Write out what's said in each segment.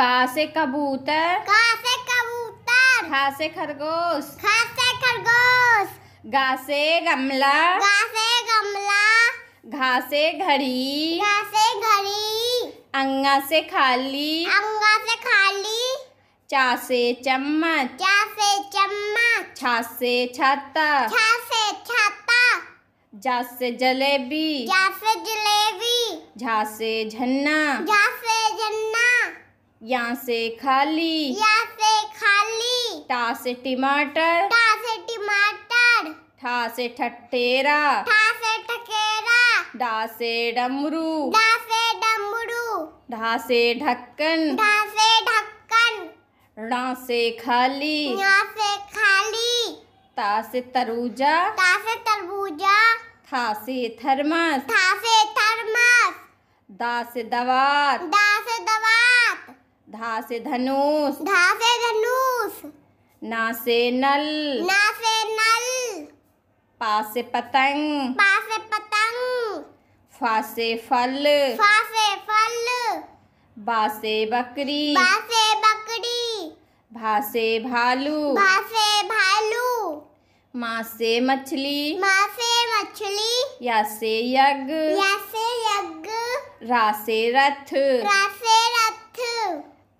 का से कबूतर का से कबूतर खा से खरगोश खा से खरगोश गा से गमला गा से गमला घा से घड़ी घा से घड़ी अंगा से खाली अंगा से खाली चा से चम्मच चा से चम्मच छा से छाता छा से छाता जा से जलेबी जा से जलेबी झा से झन्ना झा यहाँ से खाली यहाँ से खाली टा से टमाटर टा से टमाटर ठा से ठटेरा ठा से ठकेरा डा से डमरू डा से डमरू ढा से ढक्कन ढा से ढक्कन णा से खाली यहाँ से खाली ता से तरबूजा ता से तरबूजा था से थर्मस था से थर्मस दा से दवात दा धा से धनुष धा से धनुष ना से नल ना से नल पा से पतंग पा से पतंग फा से फल फा से फल बा से बकरी बा से बकरी भा से भालू भा से भालू मा से मछली मा से मछली या से यज्ञ या से यज्ञ रा से रथ रा से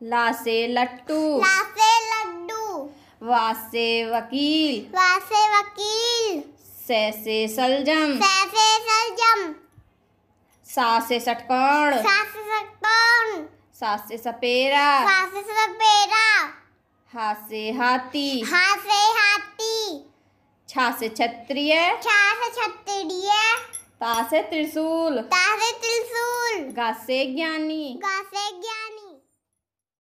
लासे लट्टू लासे लड्डू वासे वकील वासे वकील सैसे सलजम सैसे सलजम सासे सटकोण सासे सटकोण सासे सपेरा सासे सपेरा हासे हाथी हासे हाथी छासे से क्षत्रिय छा से क्षत्रिय ता त्रिशूल तासे त्रिशूल गासे ज्ञानी गासे ज्ञानी